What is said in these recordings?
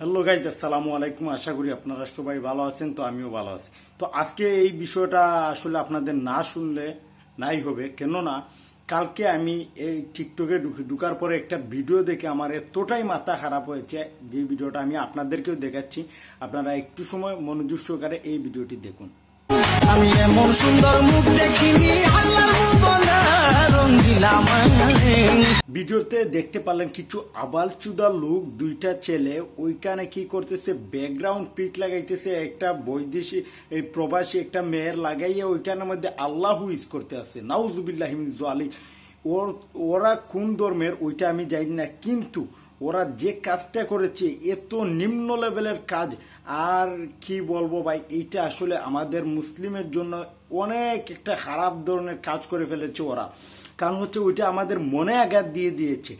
hello guys আসসালামু আলাইকুম আশা করি আপনারা সবাই ভালো আছেন তো আমিও ভালো আছি তো আজকে এই বিষয়টা আসলে আপনাদের না শুনলে নাই হবে কেননা কালকে আমি এই টিকটকে ঢুকার পরে একটা ভিডিও দেখে আমার এতটাই মাথা খারাপ হয়েছে যে ভিডিওটা আমি আপনাদেরকেও দেখাচ্ছি আপনারা একটু সময় মনোযোগ সহকারে এই ভিডিওটি দেখুন আমি এমন সুন্দর মুখ দেখিনি ভিডিওতে দেখতে পারলেন কিছু আবালচুদা লোক দুইটা ছেলে ওইখানে কি করতেছে ব্যাকগ্রাউন্ড পিক লাগাইতেছে একটা বৈদেশিক এই প্রবাসী একটা মেয়ের লাগাইয়ে ওইখানের মধ্যে আল্লাহ ইউজ করতে আছে জোয়ালি ওর ওরা কোন ধর্মের ওইটা আমি জানি না কিন্তু ওরা যে কাজটা করেছে এত নিম্ন লেভেলের কাজ আর কি বলবো ভাই এইটা আসলে আমাদের মুসলিমের জন্য অনেক একটা খারাপ ধরনের কাজ করে ফেলেছে ওরা কারণ হচ্ছে ওইটা আমাদের মনে আঘাত দিয়ে দিয়েছে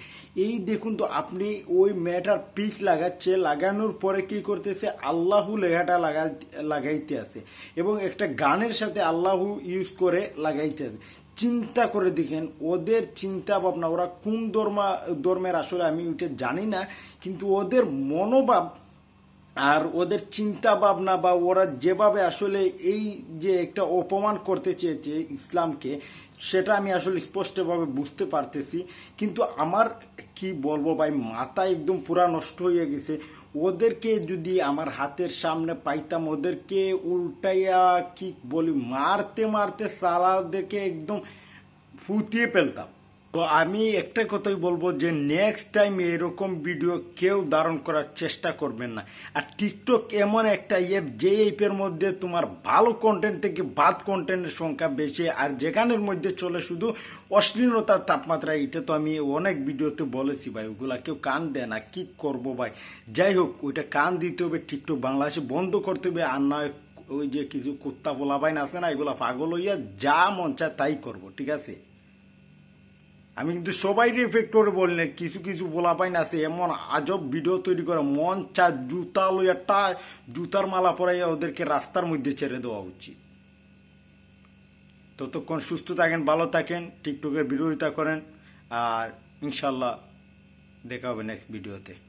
এই দেখুন তো আপনি ওই মেয়েটার পিক লাগাচ্ছে লাগানোর পরে কি করতেছে আল্লাহু লেখাটা লাগাই লাগাইতে আছে এবং একটা গানের সাথে আল্লাহু ইউজ করে লাগাইতে আছে চিন্তা করে দেখেন ওদের চিন্তা ভাবনা ওরা কোন ধর্মা ধর্মের আসলে আমি ওইটা জানি না কিন্তু ওদের মনোভাব আর ওদের চিন্তা ভাবনা বা ওরা যেভাবে আসলে এই যে একটা অপমান করতে চেয়েছে ইসলামকে সেটা আমি আসলে স্পষ্টভাবে বুঝতে পারতেছি কিন্তু আমার কি বলবো ভাই মাথা একদম পুরা নষ্ট হয়ে গেছে ওদেরকে যদি আমার হাতের সামনে পাইতাম ওদেরকে উল্টাইয়া কি বলি মারতে মারতে সালাদেরকে একদম ফুটিয়ে ফেলতাম তো আমি একটাই কথাই বলবো যে নেক্সট টাইম এরকম ভিডিও কেউ ধারণ করার চেষ্টা করবেন না আর টিকটক এমন একটা অ্যাপ যে অ্যাপের মধ্যে তোমার ভালো কন্টেন্ট থেকে বাদ কন্টেন্টের সংখ্যা বেশি আর যেখানের মধ্যে চলে শুধু অশ্লীলতার তাপমাত্রা এটা তো আমি অনেক ভিডিওতে বলেছি ভাই ওগুলা কেউ কান দেয় না কি করবো ভাই যাই হোক ওইটা কান দিতে হবে টিকটক বাংলাদেশে বন্ধ করতে হবে আর না ওই যে কিছু কুত্তা বলা বাইন আছে না এগুলা পাগল হইয়া যা মন চায় তাই করবো ঠিক আছে আমি কিন্তু সবাই করে বলি না কিছু কিছু বলা পাই না সে এমন আজব ভিডিও তৈরি করে মন চা জুতা লো একটা জুতার মালা পরে ওদেরকে রাস্তার মধ্যে ছেড়ে দেওয়া উচিত ততক্ষণ সুস্থ থাকেন ভালো থাকেন টিকটকের বিরোধিতা করেন আর ইনশাল্লাহ দেখা হবে নেক্সট ভিডিওতে